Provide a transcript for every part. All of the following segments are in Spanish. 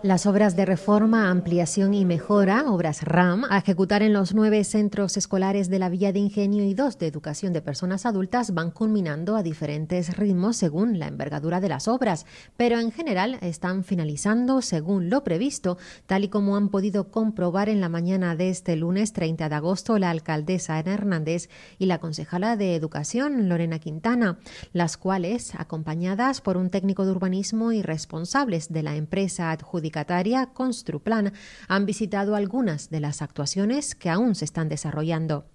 Las obras de reforma, ampliación y mejora, obras RAM, a ejecutar en los nueve centros escolares de la Villa de Ingenio y dos de educación de personas adultas, van culminando a diferentes ritmos según la envergadura de las obras, pero en general están finalizando según lo previsto, tal y como han podido comprobar en la mañana de este lunes 30 de agosto la alcaldesa Ana Hernández y la concejala de Educación Lorena Quintana, las cuales, acompañadas por un técnico de urbanismo y responsables de la empresa adjudicada, adjudicataria Construplan han visitado algunas de las actuaciones que aún se están desarrollando.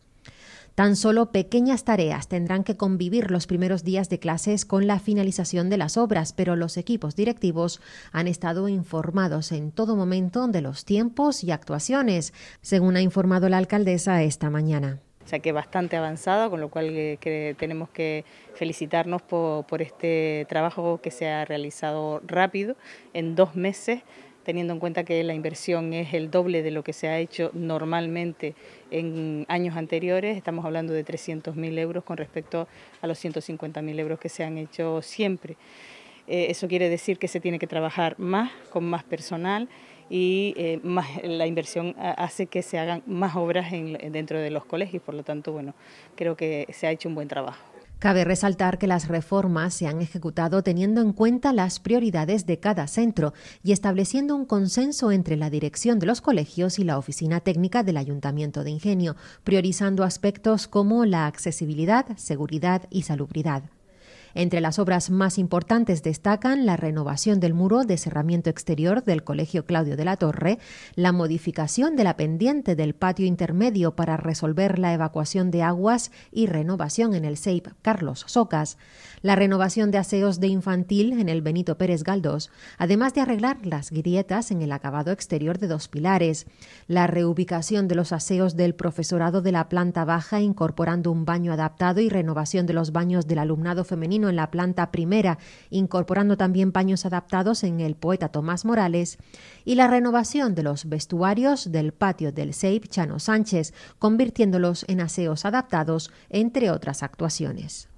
Tan solo pequeñas tareas tendrán que convivir los primeros días de clases con la finalización de las obras, pero los equipos directivos han estado informados en todo momento de los tiempos y actuaciones, según ha informado la alcaldesa esta mañana que bastante avanzada, con lo cual eh, tenemos que felicitarnos por, por este trabajo que se ha realizado rápido, en dos meses teniendo en cuenta que la inversión es el doble de lo que se ha hecho normalmente en años anteriores, estamos hablando de 300.000 euros con respecto a los 150.000 euros que se han hecho siempre. Eh, eso quiere decir que se tiene que trabajar más, con más personal y eh, la inversión ah, hace que se hagan más obras dentro de los colegios. Por lo tanto, bueno, creo que se ha hecho un buen trabajo. Cabe resaltar que las reformas se han ejecutado teniendo en cuenta las prioridades de cada centro y estableciendo un consenso entre la dirección de los colegios y la oficina técnica del Ayuntamiento de Ingenio, priorizando aspectos como la accesibilidad, seguridad y salubridad. Entre las obras más importantes destacan la renovación del muro de cerramiento exterior del Colegio Claudio de la Torre, la modificación de la pendiente del patio intermedio para resolver la evacuación de aguas y renovación en el SEIP Carlos Socas, la renovación de aseos de infantil en el Benito Pérez Galdós, además de arreglar las grietas en el acabado exterior de dos pilares, la reubicación de los aseos del profesorado de la planta baja incorporando un baño adaptado y renovación de los baños del alumnado femenino en la planta primera, incorporando también paños adaptados en el poeta Tomás Morales, y la renovación de los vestuarios del patio del Seip Chano Sánchez, convirtiéndolos en aseos adaptados, entre otras actuaciones.